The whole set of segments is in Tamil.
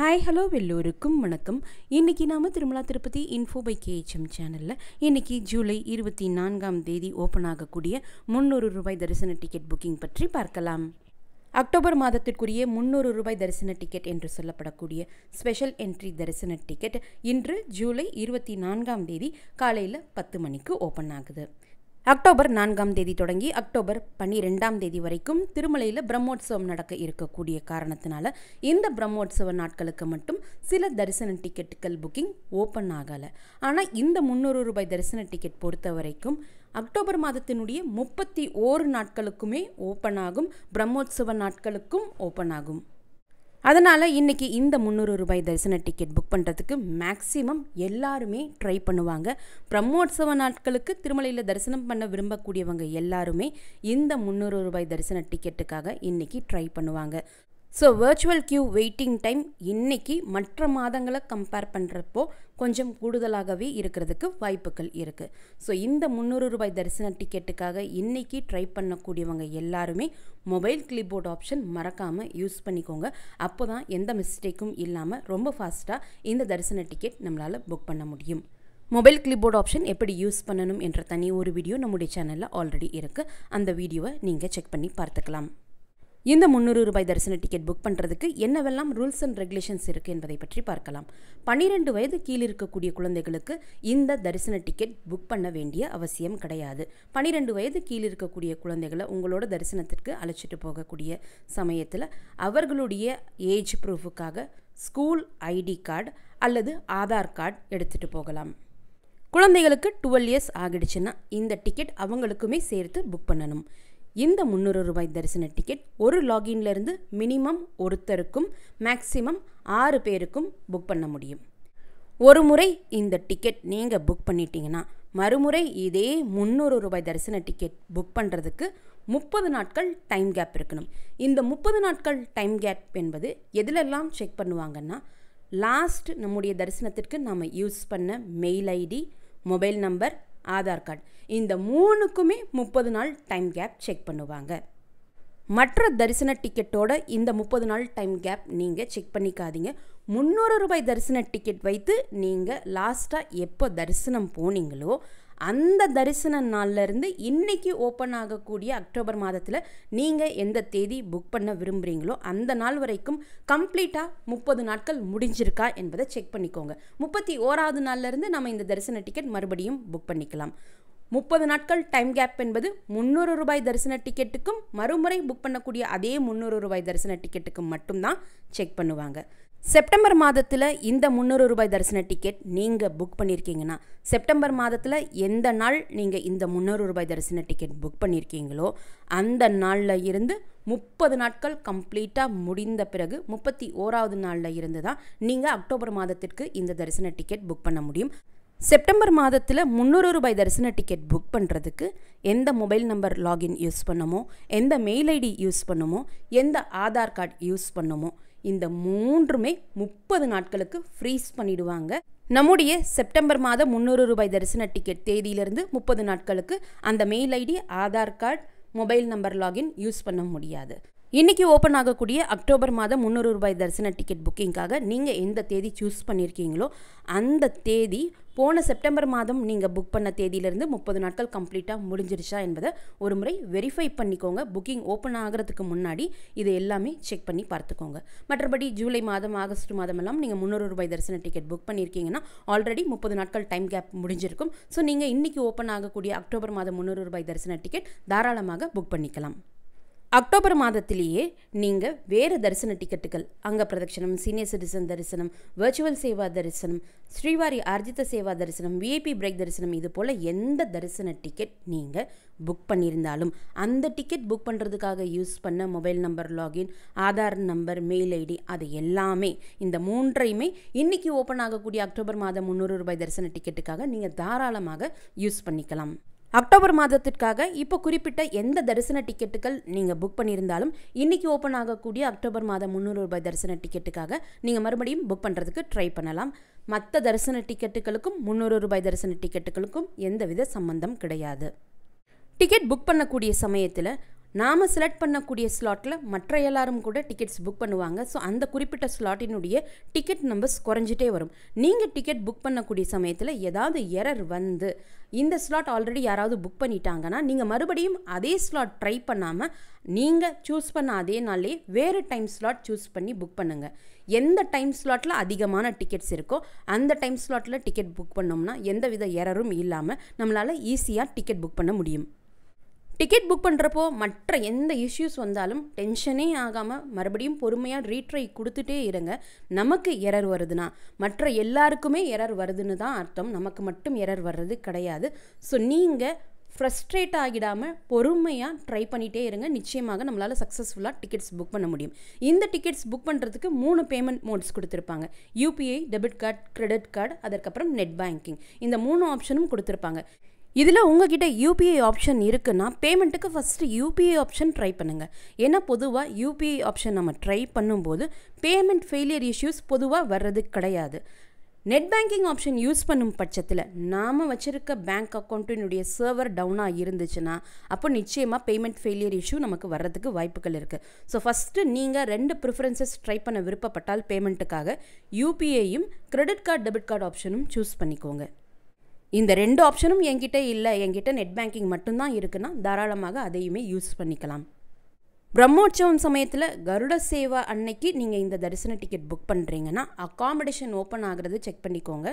ஹாய் ஹலோ எல்லோருக்கும் வணக்கம் இன்றைக்கி நாம் Tirumala Tirupati info by KHM சேனலில் இன்றைக்கி ஜூலை இருபத்தி நான்காம் தேதி ஓப்பன் ஆகக்கூடிய முந்நூறு ரூபாய் தரிசன டிக்கெட் புக்கிங் பற்றி பார்க்கலாம் அக்டோபர் மாதத்திற்குரிய முந்நூறு ரூபாய் தரிசன டிக்கெட் என்று சொல்லப்படக்கூடிய ஸ்பெஷல் என்ட்ரி தரிசன டிக்கெட் இன்று ஜூலை இருபத்தி நான்காம் தேதி காலையில் பத்து மணிக்கு ஓப்பன் ஆகுது அக்டோபர் நான்காம் தேதி தொடங்கி அக்டோபர் பன்னிரெண்டாம் தேதி வரைக்கும் திருமலையில் பிரம்மோற்சவம் நடக்க இருக்கக்கூடிய காரணத்தினால இந்த பிரம்மோற்சவ நாட்களுக்கு மட்டும் சில தரிசன டிக்கெட்டுகள் புக்கிங் ஓப்பன் ஆகலை ஆனால் இந்த முந்நூறு ரூபாய் தரிசன டிக்கெட் பொறுத்த வரைக்கும் அக்டோபர் மாதத்தினுடைய முப்பத்தி ஓரு நாட்களுக்குமே ஓப்பன் ஆகும் பிரம்மோற்சவ நாட்களுக்கும் ஓப்பன் ஆகும் அதனால் இன்றைக்கி இந்த முந்நூறு ரூபாய் தரிசன டிக்கெட் புக் பண்ணுறதுக்கு மேக்ஸிமம் எல்லாருமே ட்ரை பண்ணுவாங்க பிரம்மோற்சவ நாட்களுக்கு திருமலையில் தரிசனம் பண்ண விரும்பக்கூடியவங்க எல்லாருமே இந்த முந்நூறு ரூபாய் தரிசன டிக்கெட்டுக்காக இன்றைக்கி ட்ரை பண்ணுவாங்க so virtual queue waiting time இன்றைக்கி மற்ற மாதங்களை கம்பேர் பண்ணுறப்போ கொஞ்சம் கூடுதலாகவே இருக்கிறதுக்கு வாய்ப்புகள் இருக்குது ஸோ இந்த முந்நூறு ரூபாய் தரிசன டிக்கெட்டுக்காக இன்றைக்கி ட்ரை பண்ணக்கூடியவங்க எல்லாருமே மொபைல் கிளிப்போர்ட் ஆப்ஷன் மறக்காமல் யூஸ் பண்ணிக்கோங்க அப்போ தான் எந்த மிஸ்டேக்கும் இல்லாமல் ரொம்ப ஃபாஸ்ட்டாக இந்த தரிசன டிக்கெட் நம்மளால் புக் பண்ண முடியும் மொபைல் கிளிப்போர்ட் ஆப்ஷன் எப்படி யூஸ் பண்ணணும் என்ற தனி ஒரு வீடியோ நம்முடைய சேனலில் ஆல்ரெடி இருக்குது அந்த வீடியோவை நீங்கள் செக் பண்ணி பார்த்துக்கலாம் இந்த முந்நூறு ரூபாய் தரிசன டிக்கெட் புக் பண்ணுறதுக்கு என்னவெல்லாம் ரூல்ஸ் அண்ட் ரெகுலேஷன்ஸ் இருக்குது என்பதை பற்றி பார்க்கலாம் பன்னிரெண்டு வயது கீழ் இருக்கக்கூடிய குழந்தைகளுக்கு இந்த தரிசன டிக்கெட் புக் பண்ண வேண்டிய அவசியம் கிடையாது பன்னிரெண்டு வயது கீழ் இருக்கக்கூடிய குழந்தைகளை உங்களோட தரிசனத்திற்கு அழைச்சிட்டு போகக்கூடிய சமயத்தில் அவர்களுடைய ஏஜ் ப்ரூஃபுக்காக ஸ்கூல் ஐடி கார்டு அல்லது ஆதார் கார்டு எடுத்துகிட்டு போகலாம் குழந்தைகளுக்கு டுவெல் இயர்ஸ் ஆகிடுச்சுன்னா இந்த டிக்கெட் அவங்களுக்குமே சேர்த்து புக் பண்ணணும் இந்த முந்நூறு ரூபாய் தரிசன டிக்கெட் ஒரு லாகின்லேருந்து மினிமம் ஒருத்தருக்கும் மேக்ஸிமம் ஆறு பேருக்கும் புக் பண்ண முடியும் ஒரு முறை இந்த டிக்கெட் நீங்கள் புக் பண்ணிட்டீங்கன்னா மறுமுறை இதே முந்நூறு ரூபாய் தரிசன டிக்கெட் புக் பண்ணுறதுக்கு முப்பது நாட்கள் டைம் கேப் இருக்கணும் இந்த முப்பது நாட்கள் டைம் கேப் என்பது எதிலெல்லாம் செக் பண்ணுவாங்கன்னா லாஸ்ட் நம்முடைய தரிசனத்திற்கு நாம் யூஸ் பண்ண mail ID mobile number Aadhaar card இந்த மூணுக்குமே முப்பது நாள் டைம் கேப் செக் பண்ணுவாங்க மற்ற தரிசன டிக்கெட்டோட இந்த முப்பது நாள் டைம் கேப் நீங்கள் செக் பண்ணிக்காதீங்க முந்நூறு ரூபாய் தரிசன டிக்கெட் வைத்து நீங்கள் லாஸ்ட்டாக எப்போ தரிசனம் போனீங்களோ அந்த தரிசன நாள்லேருந்து இன்றைக்கி ஓப்பன் ஆகக்கூடிய அக்டோபர் மாதத்தில் நீங்கள் எந்த தேதி புக் பண்ண விரும்புகிறீங்களோ அந்த நாள் வரைக்கும் கம்ப்ளீட்டாக முப்பது நாட்கள் முடிஞ்சிருக்கா என்பதை செக் பண்ணிக்கோங்க முப்பத்தி ஓராவது நாள்லேருந்து நம்ம இந்த தரிசன டிக்கெட் மறுபடியும் புக் பண்ணிக்கலாம் முப்பது நாட்கள் டைம் கேப் என்பது முந்நூறு ரூபாய் தரிசன டிக்கெட்டுக்கும் மறுமுறை புக் பண்ணக்கூடிய அதே முந்நூறு ரூபாய் தரிசன டிக்கெட்டுக்கும் மட்டும்தான் செக் பண்ணுவாங்க செப்டம்பர் மாதத்தில் இந்த முந்நூறு ரூபாய் தரிசன டிக்கெட் நீங்கள் புக் பண்ணியிருக்கீங்கன்னா செப்டம்பர் மாதத்தில் எந்த நாள் நீங்கள் இந்த முந்நூறு ரூபாய் தரிசன டிக்கெட் புக் பண்ணியிருக்கீங்களோ அந்த நாளில் இருந்து முப்பது நாட்கள் கம்ப்ளீட்டாக முடிந்த பிறகு முப்பத்தி ஓராவது நாளில் இருந்து தான் நீங்கள் அக்டோபர் மாதத்திற்கு இந்த தரிசன டிக்கெட் புக் பண்ண முடியும் செப்டம்பர் மாதத்தில் முந்நூறு ரூபாய் தரிசன டிக்கெட் புக் பண்ணுறதுக்கு எந்த மொபைல் நம்பர் லாகின் யூஸ் பண்ணுமோ எந்த மெயில் ஐடி யூஸ் பண்ணுமோ எந்த ஆதார் கார்டு யூஸ் பண்ணுமோ இந்த மூன்றுமே முப்பது நாட்களுக்கு ஃப்ரீஸ் பண்ணிடுவாங்க நம்முடைய செப்டம்பர் மாதம் முந்நூறு ரூபாய் தரிசன டிக்கெட் தேதியிலிருந்து முப்பது நாட்களுக்கு அந்த mail ID Aadhaar card mobile number login use பண்ண முடியாது இன்றைக்கி ஓப்பன் ஆகக்கூடிய அக்டோபர் மாதம் முந்நூறு ரூபாய் தரிசன டிக்கெட் புக்கிங்காக நீங்கள் எந்த தேதி சூஸ் பண்ணியிருக்கீங்களோ அந்த தேதி போன செப்டம்பர் மாதம் நீங்கள் புக் பண்ண தேதியிலேருந்து முப்பது நாட்கள் கம்ப்ளீட்டாக முடிஞ்சிருச்சா என்பதை ஒரு முறை வெரிஃபை பண்ணிக்கோங்க புக்கிங் ஓப்பன் ஆகிறதுக்கு முன்னாடி இது எல்லாமே செக் பண்ணி பார்த்துக்கோங்க மற்றபடி ஜூலை மாதம் ஆகஸ்ட் மாதமெல்லாம் நீங்கள் முந்நூறு ரூபாய் தரிசன டிக்கெட் புக் பண்ணியிருக்கீங்கன்னா ஆல்ரெடி முப்பது நாட்கள் டைம் கேப் முடிஞ்சிருக்கும் ஸோ நீங்கள் இன்றைக்கி ஓப்பன் ஆகக்கூடிய அக்டோபர் மாதம் முந்நூறு ரூபாய் தரிசன டிக்கெட் தாராளமாக புக் பண்ணிக்கலாம் அக்டோபர் மாதத்திலேயே நீங்கள் வேறு தரிசன டிக்கெட்டுகள் அங்க பிரதட்சணம் சீனியர் சிட்டிசன் தரிசனம் வர்ச்சுவல் சேவா தரிசனம் ஸ்ரீவாரி அர்ஜித சேவா தரிசனம் விஐபி பிரேக் தரிசனம் இது போல் எந்த தரிசன டிக்கெட் நீங்கள் புக் பண்ணியிருந்தாலும் அந்த டிக்கெட் புக் பண்ணுறதுக்காக யூஸ் பண்ண mobile number login Aadhaar number mail ID அது எல்லாமே இந்த மூன்றையுமே இன்றைக்கி ஓப்பன் ஆகக்கூடிய அக்டோபர் மாதம் முந்நூறு ரூபாய் தரிசன டிக்கெட்டுக்காக நீங்கள் தாராளமாக யூஸ் பண்ணிக்கலாம் அக்டோபர் மாதத்திற்காக இப்போ குறிப்பிட்ட எந்த தரிசன டிக்கெட்டுகள் நீங்கள் புக் பண்ணியிருந்தாலும் இன்றைக்கி ஓப்பன் ஆகக்கூடிய அக்டோபர் மாதம் முந்நூறு ரூபாய் தரிசன டிக்கெட்டுக்காக நீங்கள் மறுபடியும் புக் பண்ணுறதுக்கு ட்ரை பண்ணலாம் மற்ற தரிசன டிக்கெட்டுகளுக்கும் முந்நூறு ரூபாய் தரிசன டிக்கெட்டுகளுக்கும் எந்தவித சம்பந்தம் கிடையாது டிக்கெட் புக் பண்ணக்கூடிய சமயத்தில் நாம் செலக்ட் பண்ணக்கூடிய ஸ்லாட்டில் மற்ற எல்லாரும் கூட டிக்கெட்ஸ் புக் பண்ணுவாங்க ஸோ அந்த குறிப்பிட்ட ஸ்லாட்டினுடைய டிக்கெட் நம்பர்ஸ் குறைஞ்சிட்டே வரும் நீங்கள் டிக்கெட் புக் பண்ணக்கூடிய சமயத்தில் ஏதாவது எரர் வந்து இந்த ஸ்லாட் ஆல்ரெடி யாராவது புக் பண்ணிட்டாங்கன்னா நீங்கள் மறுபடியும் அதே ஸ்லாட் ட்ரை பண்ணாமல் நீங்கள் சூஸ் பண்ண அதே நாளே வேறு டைம் ஸ்லாட் சூஸ் பண்ணி புக் பண்ணுங்கள் எந்த டைம் ஸ்லாட்டில் அதிகமான டிக்கெட்ஸ் இருக்கோ அந்த டைம் ஸ்லாட்டில் டிக்கெட் புக் பண்ணோம்னா எந்தவித எரரும் இல்லாமல் நம்மளால் ஈஸியாக டிக்கெட் புக் பண்ண முடியும் டிக்கெட் புக் பண்ணுறப்போ மற்ற எந்த இஷ்யூஸ் வந்தாலும் டென்ஷனே ஆகாமல் மறுபடியும் பொறுமையாக ரீட்ரை கொடுத்துட்டே இருங்க நமக்கு எரர் வருதுன்னா மற்ற எல்லாருக்குமே எரர் வருதுன்னு தான் அர்த்தம் நமக்கு மட்டும் எரர் வர்றது கிடையாது ஸோ நீங்கள் ஃப்ரஸ்ட்ரேட் ஆகிடாமல் பொறுமையாக ட்ரை பண்ணிகிட்டே இருங்க நிச்சயமாக நம்மளால் சக்ஸஸ்ஃபுல்லாக டிக்கெட்ஸ் புக் பண்ண முடியும் இந்த டிக்கெட்ஸ் புக் பண்ணுறதுக்கு மூணு பேமெண்ட் மோட்ஸ் கொடுத்துருப்பாங்க UPI debit card credit card அதற்கப்புறம் நெட் பேங்கிங் இந்த மூணு ஆப்ஷனும் கொடுத்துருப்பாங்க இதில் உங்ககிட்ட யூபிஐ ஆப்ஷன் இருக்குன்னா பேமெண்ட்டுக்கு ஃபஸ்ட்டு யூபிஐ ஆப்ஷன் ட்ரை பண்ணுங்கள் ஏன்னா பொதுவாக யூபிஐ ஆப்ஷன் நம்ம ட்ரை பண்ணும்போது பேமெண்ட் ஃபெயிலியர் இஷ்யூஸ் பொதுவாக வர்றது கிடையாது நெட் பேங்கிங் ஆப்ஷன் யூஸ் பண்ணும் பட்சத்தில் நாம் வச்சுருக்க பேங்க் அக்கௌண்ட்டினுடைய சர்வர் டவுனாக இருந்துச்சுன்னா அப்போ நிச்சயமாக பேமெண்ட் ஃபெயிலியர் இஷ்யூ நமக்கு வர்றதுக்கு வாய்ப்புகள் இருக்குது ஸோ ஃபஸ்ட்டு நீங்கள் ரெண்டு ப்ரிஃபரன்சஸ் ட்ரை பண்ண விருப்பப்பட்டால் பேமெண்ட்டுக்காக யூபிஐயும் கிரெடிட் கார்டு டெபிட் கார்டு ஆப்ஷனும் சூஸ் பண்ணிக்கோங்க இந்த ரெண்டு ஆப்ஷனும் என்கிட்ட இல்லை என்கிட்ட நெட் பேங்கிங் மட்டும்தான் இருக்குன்னா தாராளமாக அதையுமே யூஸ் பண்ணிக்கலாம் பிரம்மோற்சவம் சமயத்தில் கருட சேவா அன்னைக்கு நீங்கள் இந்த தரிசன டிக்கெட் புக் பண்ணுறீங்கன்னா அக்காமடேஷன் ஓப்பன் ஆகிறது செக் பண்ணிக்கோங்க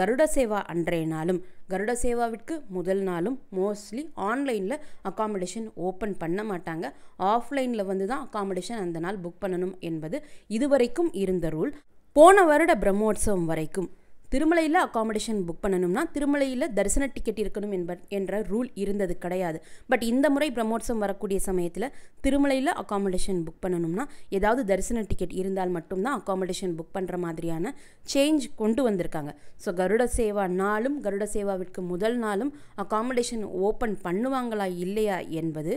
கருட சேவா அன்றைய நாளும் கருட சேவாவிற்கு முதல் நாளும் மோஸ்ட்லி ஆன்லைனில் அக்காமடேஷன் ஓப்பன் பண்ண மாட்டாங்க ஆஃப்லைனில் வந்து தான் அக்காமடேஷன் அந்த நாள் புக் பண்ணணும் என்பது இதுவரைக்கும் இருந்த ரூல் போன வருட பிரம்மோற்சவம் வரைக்கும் திருமலையில் அக்காமடேஷன் புக் பண்ணணும்னா திருமலையில் தரிசன டிக்கெட் இருக்கணும் என்ப என்ற ரூல் இருந்தது கிடையாது பட் இந்த முறை பிரம்மோற்சவம் வரக்கூடிய சமயத்தில் திருமலையில் அக்காமடேஷன் புக் பண்ணணும்னா ஏதாவது தரிசன டிக்கெட் இருந்தால் மட்டும்தான் அக்காமடேஷன் புக் பண்ணுற மாதிரியான சேஞ்ச் கொண்டு வந்திருக்காங்க ஸோ கருட சேவா நாளும் கருட சேவாவிற்கு முதல் நாளும் அக்காமடேஷன் ஓப்பன் பண்ணுவாங்களா இல்லையா என்பது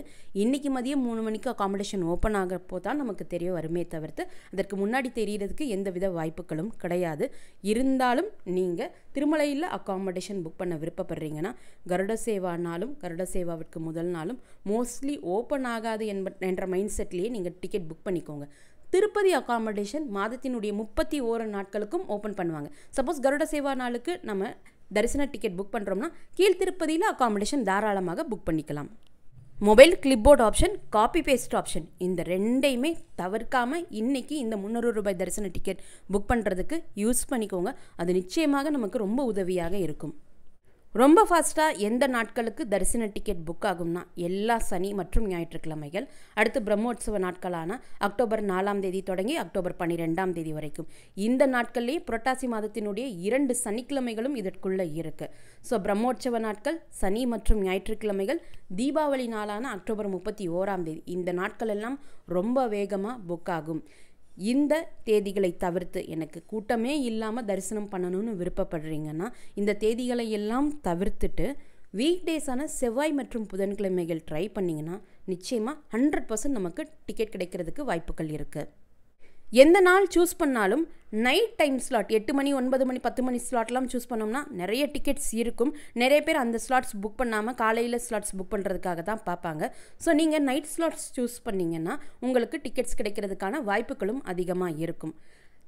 இன்றைக்கி மதியம் மூணு மணிக்கு அக்காமடேஷன் ஓப்பன் ஆகிறப்போ தான் நமக்கு தெரிய வருமே தவிர்த்து அதற்கு முன்னாடி தெரிகிறதுக்கு எந்தவித வாய்ப்புகளும் கிடையாது இருந்தாலும் நீங்கள் திருமலையில் அக்காமடேஷன் புக் பண்ண விருப்பப்படுறீங்கன்னா கருட சேவானாலும் கருட சேவாவிற்கு முதல் நாளும் மோஸ்ட்லி ஓப்பன் ஆகாது என்ப என்ற மைண்ட் செட்லேயே நீங்கள் டிக்கெட் புக் பண்ணிக்கோங்க திருப்பதி அக்காமடேஷன் மாதத்தினுடைய முப்பத்தி ஓரு நாட்களுக்கும் ஓப்பன் பண்ணுவாங்க சப்போஸ் கருட சேவா நாளுக்கு நம்ம தரிசன டிக்கெட் புக் பண்ணுறோம்னா கீழ் திருப்பதியில் அக்காமடேஷன் தாராளமாக புக் பண்ணிக்கலாம் mobile clipboard option copy paste option இந்த ரெண்டையுமே தவிர்க்காமல் இன்றைக்கி இந்த முந்நூறு ரூபாய் தரிசன டிக்கெட் புக் பண்ணுறதுக்கு யூஸ் பண்ணிக்கோங்க அது நிச்சயமாக நமக்கு ரொம்ப உதவியாக இருக்கும் ரொம்ப ஃபாஸ்ட்டாக எந்த நாட்களுக்கு தரிசன டிக்கெட் புக் ஆகும்னா எல்லா சனி மற்றும் ஞாயிற்றுக்கிழமைகள் அடுத்து பிரம்மோற்சவ நாட்களான அக்டோபர் நாலாம் தேதி தொடங்கி அக்டோபர் பன்னிரெண்டாம் தேதி வரைக்கும் இந்த நாட்கள்லேயே புரட்டாசி மாதத்தினுடைய இரண்டு சனிக்கிழமைகளும் இதற்குள்ளே இருக்குது ஸோ பிரம்மோற்சவ நாட்கள் சனி மற்றும் ஞாயிற்றுக்கிழமைகள் தீபாவளி நாளான அக்டோபர் முப்பத்தி ஓராம் தேதி இந்த நாட்கள் எல்லாம் ரொம்ப வேகமாக புக் ஆகும் இந்த தேதிகளை தவிர்த்து எனக்கு கூட்டமே இல்லாமல் தரிசனம் பண்ணணும்னு விருப்பப்படுறீங்கன்னா இந்த தேதிகளை எல்லாம் தவிர்த்துட்டு வீக் டேஸான செவ்வாய் மற்றும் புதன்கிழமைகள் ட்ரை பண்ணிங்கன்னா நிச்சயமாக ஹண்ட்ரட் பர்சன்ட் நமக்கு டிக்கெட் கிடைக்கிறதுக்கு வாய்ப்புகள் இருக்குது எந்த நாள் சூஸ் பண்ணாலும் நைட் டைம் ஸ்லாட் எட்டு மணி ஒன்பது மணி பத்து மணி ஸ்லாட்லாம் சூஸ் பண்ணோம்னா நிறைய டிக்கெட்ஸ் இருக்கும் நிறைய பேர் அந்த ஸ்லாட்ஸ் புக் பண்ணாமல் காலையில் ஸ்லாட்ஸ் புக் பண்ணுறதுக்காக தான் பார்ப்பாங்க ஸோ நீங்கள் நைட் ஸ்லாட்ஸ் சூஸ் பண்ணிங்கன்னா உங்களுக்கு டிக்கெட்ஸ் கிடைக்கிறதுக்கான வாய்ப்புகளும் அதிகமாக இருக்கும்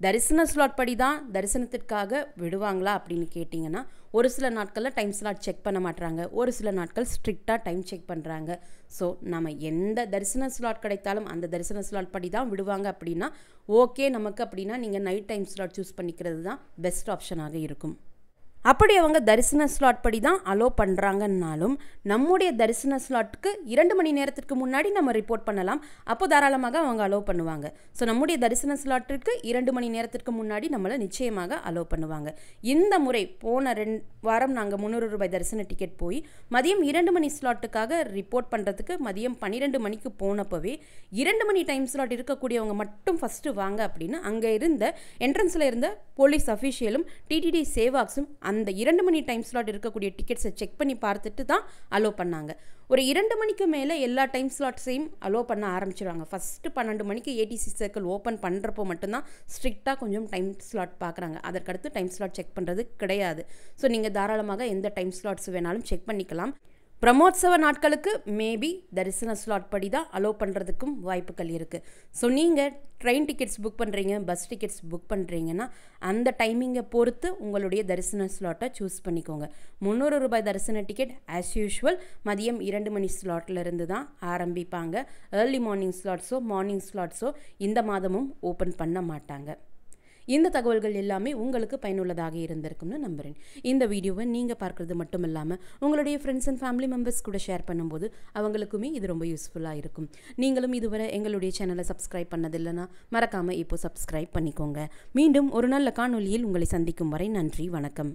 தரிசன ஸ்லாட் படி தான் தரிசனத்திற்காக விடுவாங்களா அப்படின்னு கேட்டிங்கன்னா ஒரு சில நாட்களில் டைம் ஸ்லாட் செக் பண்ண மாட்டுறாங்க ஒரு சில நாட்கள் ஸ்ட்ரிக்டாக டைம் செக் பண்ணுறாங்க ஸோ நம்ம எந்த தரிசன ஸ்லாட் கிடைத்தாலும் அந்த தரிசன ஸ்லாட் படி தான் விடுவாங்க அப்படின்னா ஓகே நமக்கு அப்படின்னா நீங்கள் நைட் டைம் ஸ்லாட் சூஸ் பண்ணிக்கிறது தான் பெஸ்ட் ஆப்ஷனாக இருக்கும் அப்படி அவங்க தரிசன ஸ்லாட் படி தான் அலோவ் பண்ணுறாங்கன்னாலும் நம்முடைய தரிசன ஸ்லாட்டுக்கு இரண்டு மணி நேரத்திற்கு முன்னாடி நம்ம ரிப்போர்ட் பண்ணலாம் அப்போ தாராளமாக அவங்க அலோவ் பண்ணுவாங்க ஸோ நம்முடைய தரிசன ஸ்லாட்டிற்கு இரண்டு மணி நேரத்திற்கு முன்னாடி நம்மளை நிச்சயமாக அலோவ் பண்ணுவாங்க இந்த முறை போன ரெண்டு வாரம் நாங்கள் முந்நூறு ரூபாய் தரிசன டிக்கெட் போய் மதியம் இரண்டு மணி ஸ்லாட்டுக்காக ரிப்போர்ட் பண்ணுறதுக்கு மதியம் பன்னிரெண்டு மணிக்கு போனப்பவே இரண்டு மணி டைம் ஸ்லாட் இருக்கக்கூடியவங்க மட்டும் ஃபஸ்ட்டு வாங்க அப்படின்னு அங்கே இருந்த என்ட்ரன்ஸில் இருந்த போலீஸ் அஃபீஷியலும் டிடிடி சேவாக்ஸும் அந்த இரண்டு மணி டைம் ஸ்லாட் இருக்கக்கூடிய டிக்கெட்ஸை செக் பண்ணி பார்த்துட்டு தான் அலோவ் பண்ணாங்க ஒரு இரண்டு மணிக்கு மேலே எல்லா டைம் ஸ்லாட்ஸையும் அலோவ் பண்ண ஆரம்பிச்சிருவாங்க ஃபஸ்ட்டு பன்னெண்டு மணிக்கு ஏடிசி சர்க்கிள் ஓப்பன் பண்ணுறப்போ மட்டும்தான் ஸ்ட்ரிக்டாக கொஞ்சம் டைம் ஸ்லாட் பார்க்குறாங்க அதற்கடுத்து டைம் ஸ்லாட் செக் பண்ணுறது கிடையாது ஸோ நீங்கள் தாராளமாக எந்த டைம் ஸ்லாட்ஸ் வேணாலும் செக் பண்ணிக்கலாம் பிரமோத்சவ நாட்களுக்கு மேபி தரிசன ஸ்லாட் படி தான் அலோவ் பண்ணுறதுக்கும் வாய்ப்புகள் இருக்குது ஸோ நீங்கள் ட்ரெயின் டிக்கெட்ஸ் புக் பண்ணுறீங்க பஸ் டிக்கெட்ஸ் புக் பண்ணுறீங்கன்னா அந்த டைமிங்கை பொறுத்து உங்களுடைய தரிசன ஸ்லாட்டை சூஸ் பண்ணிக்கோங்க முந்நூறு ரூபாய் தரிசன டிக்கெட் ஆஸ் யூஷுவல் மதியம் இரண்டு மணி ஸ்லாட்லேருந்து தான் ஆரம்பிப்பாங்க ஏர்லி மார்னிங் ஸ்லாட்ஸோ மார்னிங் ஸ்லாட்ஸோ இந்த மாதமும் ஓப்பன் பண்ண மாட்டாங்க இந்த தகவல்கள் எல்லாமே உங்களுக்கு பயனுள்ளதாக இருந்திருக்கும்னு நம்புகிறேன் இந்த வீடியோவை நீங்கள் பார்க்குறது மட்டும் இல்லாமல் உங்களுடைய ஃப்ரெண்ட்ஸ் அண்ட் ஃபேமிலி மெம்பர்ஸ் கூட ஷேர் பண்ணும்போது அவங்களுக்குமே இது ரொம்ப யூஸ்ஃபுல்லாக இருக்கும் நீங்களும் இதுவரை எங்களுடைய சேனலை சப்ஸ்கிரைப் பண்ணதில்லைன்னா மறக்காமல் இப்போ சப்ஸ்கிரைப் பண்ணிக்கோங்க மீண்டும் ஒரு நல்ல காணொலியில் உங்களை சந்திக்கும் வரை நன்றி வணக்கம்